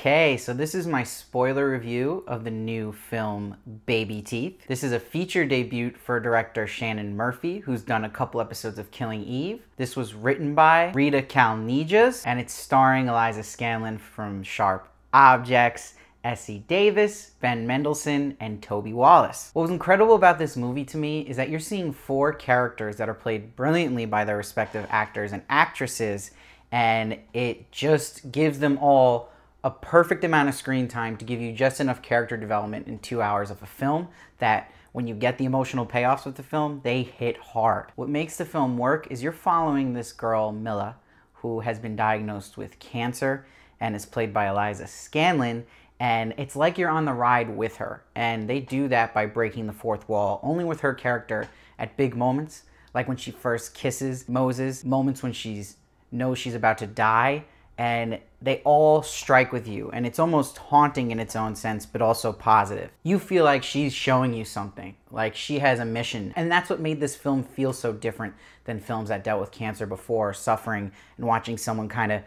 Okay, so this is my spoiler review of the new film Baby Teeth. This is a feature debut for director Shannon Murphy, who's done a couple episodes of Killing Eve. This was written by Rita Calnejas, and it's starring Eliza Scanlon from Sharp Objects Essie Davis, Ben Mendelsohn, and Toby Wallace. What was incredible about this movie to me is that you're seeing four characters that are played brilliantly by their respective actors and actresses, and it just gives them all a perfect amount of screen time to give you just enough character development in two hours of a film that when you get the emotional payoffs with the film, they hit hard. What makes the film work is you're following this girl, Mila, who has been diagnosed with cancer and is played by Eliza Scanlon. And it's like you're on the ride with her. And they do that by breaking the fourth wall, only with her character at big moments, like when she first kisses Moses, moments when she knows she's about to die, and they all strike with you, and it's almost haunting in its own sense, but also positive. You feel like she's showing you something, like she has a mission, and that's what made this film feel so different than films that dealt with cancer before, suffering, and watching someone kind of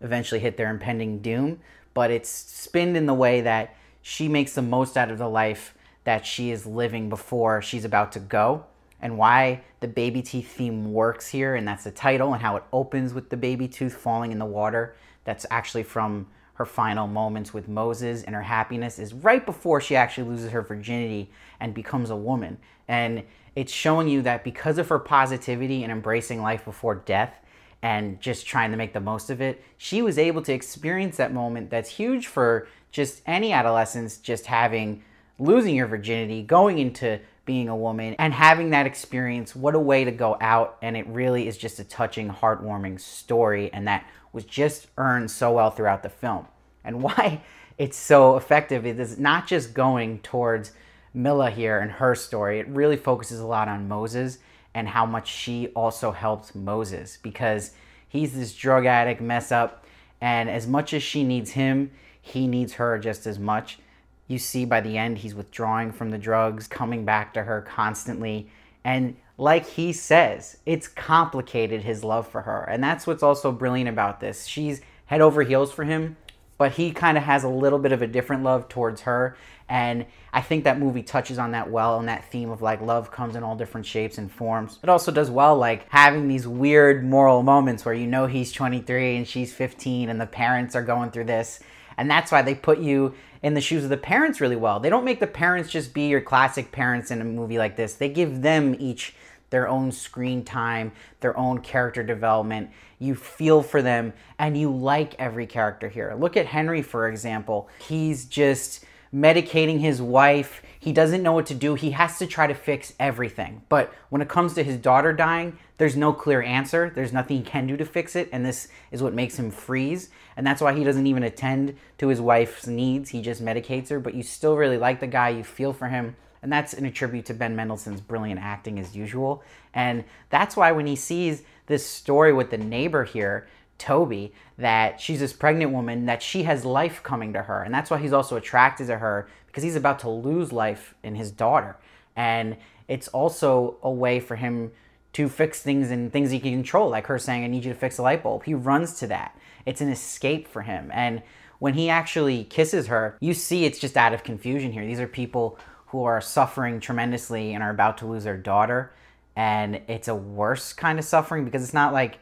eventually hit their impending doom. But it's spinned in the way that she makes the most out of the life that she is living before she's about to go and why the baby teeth theme works here, and that's the title and how it opens with the baby tooth falling in the water. That's actually from her final moments with Moses and her happiness is right before she actually loses her virginity and becomes a woman. And it's showing you that because of her positivity and embracing life before death and just trying to make the most of it, she was able to experience that moment that's huge for just any adolescence, just having losing your virginity, going into being a woman and having that experience. What a way to go out. And it really is just a touching, heartwarming story. And that was just earned so well throughout the film. And why it's so effective it is not just going towards Mila here and her story, it really focuses a lot on Moses and how much she also helped Moses because he's this drug addict mess up. And as much as she needs him, he needs her just as much. You see by the end, he's withdrawing from the drugs, coming back to her constantly. And like he says, it's complicated his love for her. And that's what's also brilliant about this. She's head over heels for him, but he kind of has a little bit of a different love towards her. And I think that movie touches on that well and that theme of like love comes in all different shapes and forms. It also does well like having these weird moral moments where you know he's 23 and she's 15 and the parents are going through this and that's why they put you in the shoes of the parents really well. They don't make the parents just be your classic parents in a movie like this, they give them each their own screen time, their own character development. You feel for them and you like every character here. Look at Henry, for example. He's just medicating his wife. He doesn't know what to do. He has to try to fix everything. But when it comes to his daughter dying, there's no clear answer. There's nothing he can do to fix it. And this is what makes him freeze. And that's why he doesn't even attend to his wife's needs. He just medicates her. But you still really like the guy, you feel for him. And that's an attribute to Ben Mendelsohn's brilliant acting as usual. And that's why when he sees this story with the neighbor here, Toby that she's this pregnant woman, that she has life coming to her. And that's why he's also attracted to her because he's about to lose life in his daughter. And it's also a way for him to fix things and things he can control, like her saying, I need you to fix a light bulb. He runs to that. It's an escape for him. And when he actually kisses her, you see it's just out of confusion here. These are people who are suffering tremendously and are about to lose their daughter. And it's a worse kind of suffering because it's not like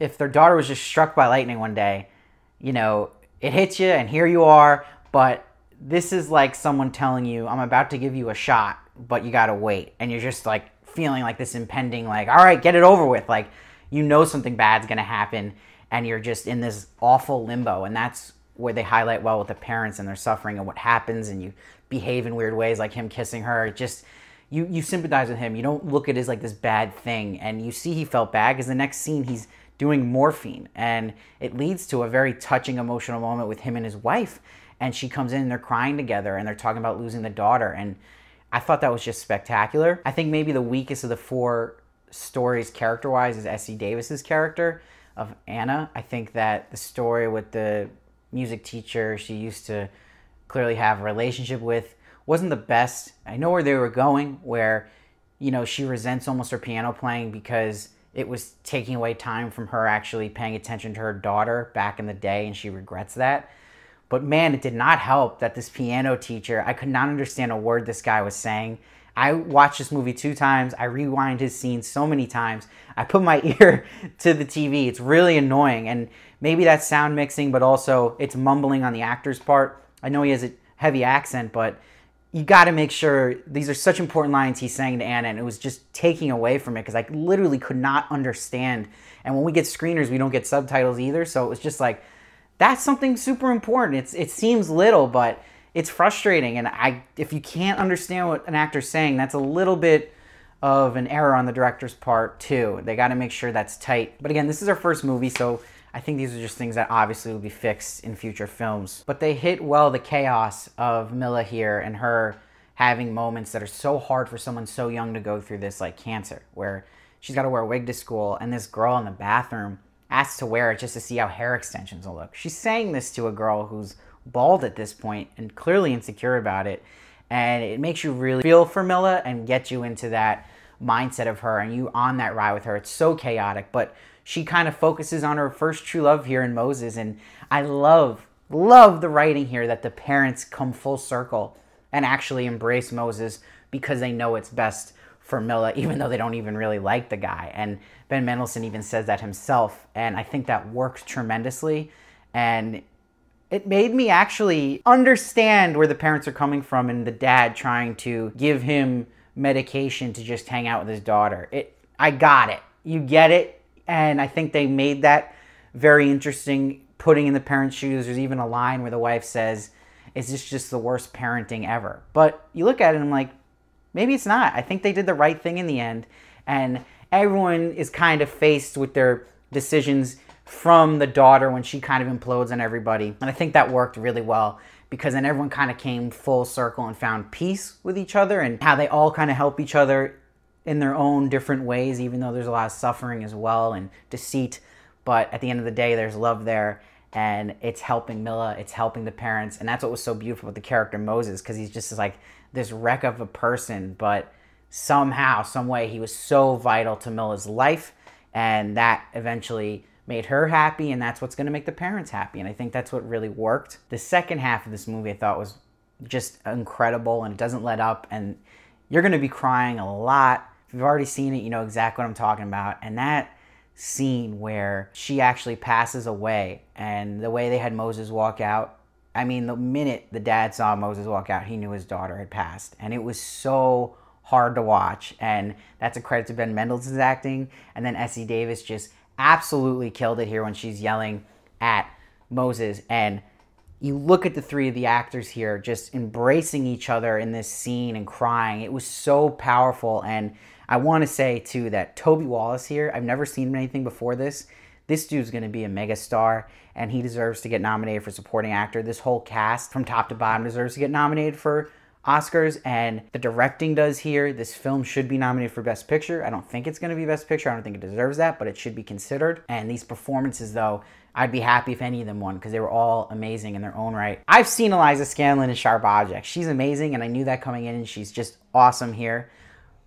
if their daughter was just struck by lightning one day, you know, it hits you and here you are, but this is like someone telling you, I'm about to give you a shot, but you gotta wait. And you're just like feeling like this impending, like, all right, get it over with. Like, you know, something bad's gonna happen, and you're just in this awful limbo. And that's where they highlight well with the parents and their suffering and what happens, and you behave in weird ways, like him kissing her. It just, you, you sympathize with him. You don't look at it as like this bad thing. And you see he felt bad because the next scene he's doing morphine. And it leads to a very touching emotional moment with him and his wife. And she comes in and they're crying together and they're talking about losing the daughter. And I thought that was just spectacular. I think maybe the weakest of the four stories character wise is Essie Davis's character of Anna. I think that the story with the music teacher she used to clearly have a relationship with wasn't the best. I know where they were going, where, you know, she resents almost her piano playing because it was taking away time from her actually paying attention to her daughter back in the day, and she regrets that. But man, it did not help that this piano teacher, I could not understand a word this guy was saying. I watched this movie two times. I rewind his scenes so many times. I put my ear to the TV. It's really annoying. And maybe that's sound mixing, but also it's mumbling on the actor's part. I know he has a heavy accent, but you got to make sure these are such important lines he's saying to Anna, and it was just taking away from it because I literally could not understand. And when we get screeners, we don't get subtitles either, so it was just like that's something super important. It's it seems little, but it's frustrating. And I, if you can't understand what an actor's saying, that's a little bit of an error on the director's part too. They got to make sure that's tight. But again, this is our first movie, so I think these are just things that obviously will be fixed in future films. But they hit well the chaos of Mila here and her having moments that are so hard for someone so young to go through this like cancer where she's got to wear a wig to school and this girl in the bathroom asks to wear it just to see how hair extensions will look. She's saying this to a girl who's bald at this point and clearly insecure about it and it makes you really feel for Mila and get you into that mindset of her and you on that ride with her. It's so chaotic, but she kind of focuses on her first true love here in Moses. And I love, love the writing here that the parents come full circle and actually embrace Moses because they know it's best for Mila, even though they don't even really like the guy. And Ben Mendelsohn even says that himself. And I think that works tremendously. And it made me actually understand where the parents are coming from and the dad trying to give him medication to just hang out with his daughter. It I got it. You get it and I think they made that very interesting, putting in the parents' shoes. There's even a line where the wife says, Is this just the worst parenting ever? But you look at it and I'm like, Maybe it's not. I think they did the right thing in the end. And everyone is kind of faced with their decisions from the daughter when she kind of implodes on everybody. And I think that worked really well because then everyone kind of came full circle and found peace with each other and how they all kind of help each other in their own different ways, even though there's a lot of suffering as well and deceit. But at the end of the day, there's love there, and it's helping Mila, it's helping the parents. And that's what was so beautiful with the character Moses, because he's just like this wreck of a person, but somehow, some way, he was so vital to Mila's life, and that eventually made her happy, and that's what's gonna make the parents happy. And I think that's what really worked. The second half of this movie I thought was just incredible, and it doesn't let up, and you're gonna be crying a lot you've already seen it, you know exactly what I'm talking about. And that scene where she actually passes away and the way they had Moses walk out, I mean, the minute the dad saw Moses walk out, he knew his daughter had passed. And it was so hard to watch. And that's a credit to Ben Mendelsohn's acting. And then Essie Davis just absolutely killed it here when she's yelling at Moses. And you look at the three of the actors here just embracing each other in this scene and crying. It was so powerful. And I want to say too that Toby Wallace here, I've never seen anything before this. This dude's going to be a mega star, and he deserves to get nominated for supporting actor. This whole cast, from top to bottom, deserves to get nominated for Oscars, and the directing does here. This film should be nominated for Best Picture. I don't think it's going to be Best Picture. I don't think it deserves that, but it should be considered. And these performances, though, I'd be happy if any of them won because they were all amazing in their own right. I've seen Eliza Scanlon in Sharp Object. She's amazing, and I knew that coming in, and she's just awesome here.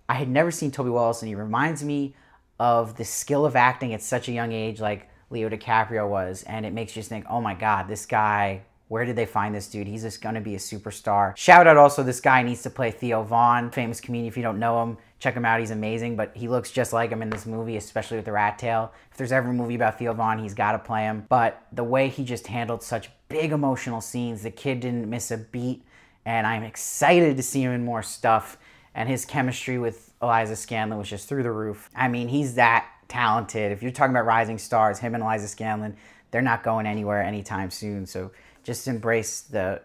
I had never seen Toby Wallace, and he reminds me of the skill of acting at such a young age, like Leo DiCaprio was. And it makes you think, oh my God, this guy, where did they find this dude? He's just gonna be a superstar. Shout out also, this guy needs to play Theo Vaughn, famous comedian. If you don't know him, check him out. He's amazing, but he looks just like him in this movie, especially with the rat tail. If there's ever a movie about Theo Vaughn, he's gotta play him. But the way he just handled such big emotional scenes, the kid didn't miss a beat. And I'm excited to see him in more stuff and his chemistry with Eliza Scanlon was just through the roof. I mean, he's that talented. If you're talking about rising stars, him and Eliza Scanlon, they're not going anywhere anytime soon. So just embrace the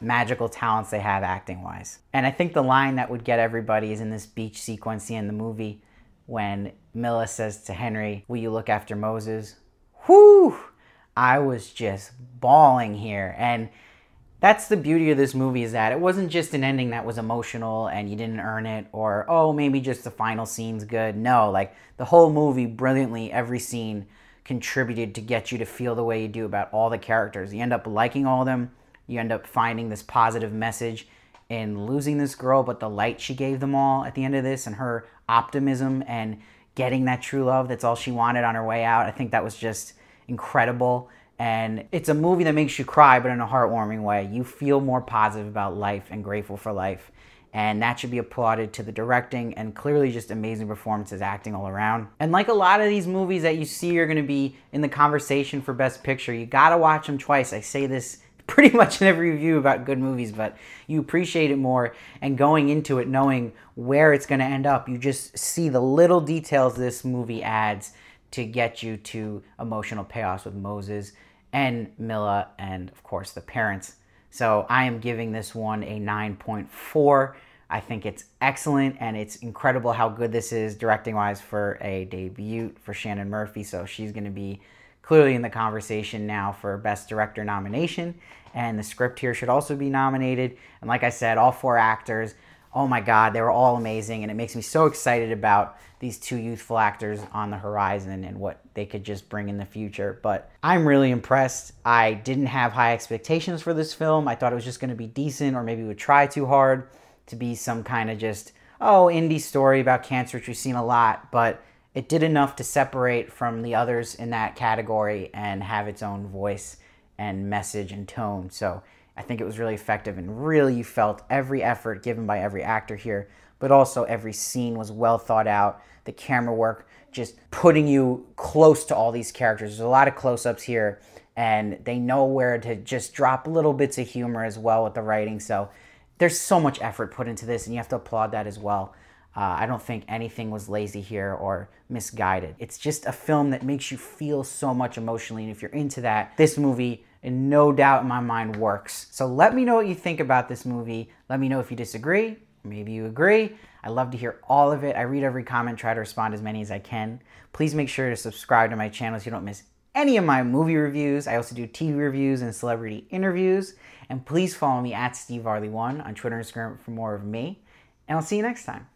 magical talents they have acting wise. And I think the line that would get everybody is in this beach sequence in the movie when Mila says to Henry, Will you look after Moses? Whoo! I was just bawling here. And that's the beauty of this movie is that it wasn't just an ending that was emotional and you didn't earn it or, oh, maybe just the final scene's good. No, like the whole movie brilliantly, every scene contributed to get you to feel the way you do about all the characters. You end up liking all of them. You end up finding this positive message in losing this girl, but the light she gave them all at the end of this and her optimism and getting that true love that's all she wanted on her way out. I think that was just incredible. And it's a movie that makes you cry, but in a heartwarming way. You feel more positive about life and grateful for life. And that should be applauded to the directing and clearly just amazing performances acting all around. And like a lot of these movies that you see are gonna be in the conversation for Best Picture, you gotta watch them twice. I say this pretty much in every review about good movies, but you appreciate it more. And going into it knowing where it's going to end up, you just see the little details this movie adds to get you to emotional payoffs with Moses and Mila, and of course the parents. So I am giving this one a 9.4. I think it's excellent and it's incredible how good this is directing wise for a debut for Shannon Murphy. So she's going to be clearly in the conversation now for Best Director nomination. And the script here should also be nominated. And like I said, all four actors oh my God, they were all amazing. And it makes me so excited about these two youthful actors on the horizon and what they could just bring in the future. But I'm really impressed. I didn't have high expectations for this film. I thought it was just going to be decent or maybe would try too hard to be some kind of just, oh, indie story about cancer, which we've seen a lot. But it did enough to separate from the others in that category and have its own voice and message and tone. So I think it was really effective and really you felt every effort given by every actor here, but also every scene was well thought out. The camera work just putting you close to all these characters. There's a lot of close ups here, and they know where to just drop little bits of humor as well with the writing. So there's so much effort put into this, and you have to applaud that as well. Uh, I don't think anything was lazy here or misguided. It's just a film that makes you feel so much emotionally, and if you're into that, this movie and no doubt in my mind works. So let me know what you think about this movie. Let me know if you disagree. Maybe you agree. I love to hear all of it. I read every comment, try to respond as many as I can. Please make sure to subscribe to my channel so you don't miss any of my movie reviews. I also do TV reviews and celebrity interviews. And please follow me at Steve Varley1 on Twitter and Instagram for more of me. And I'll see you next time.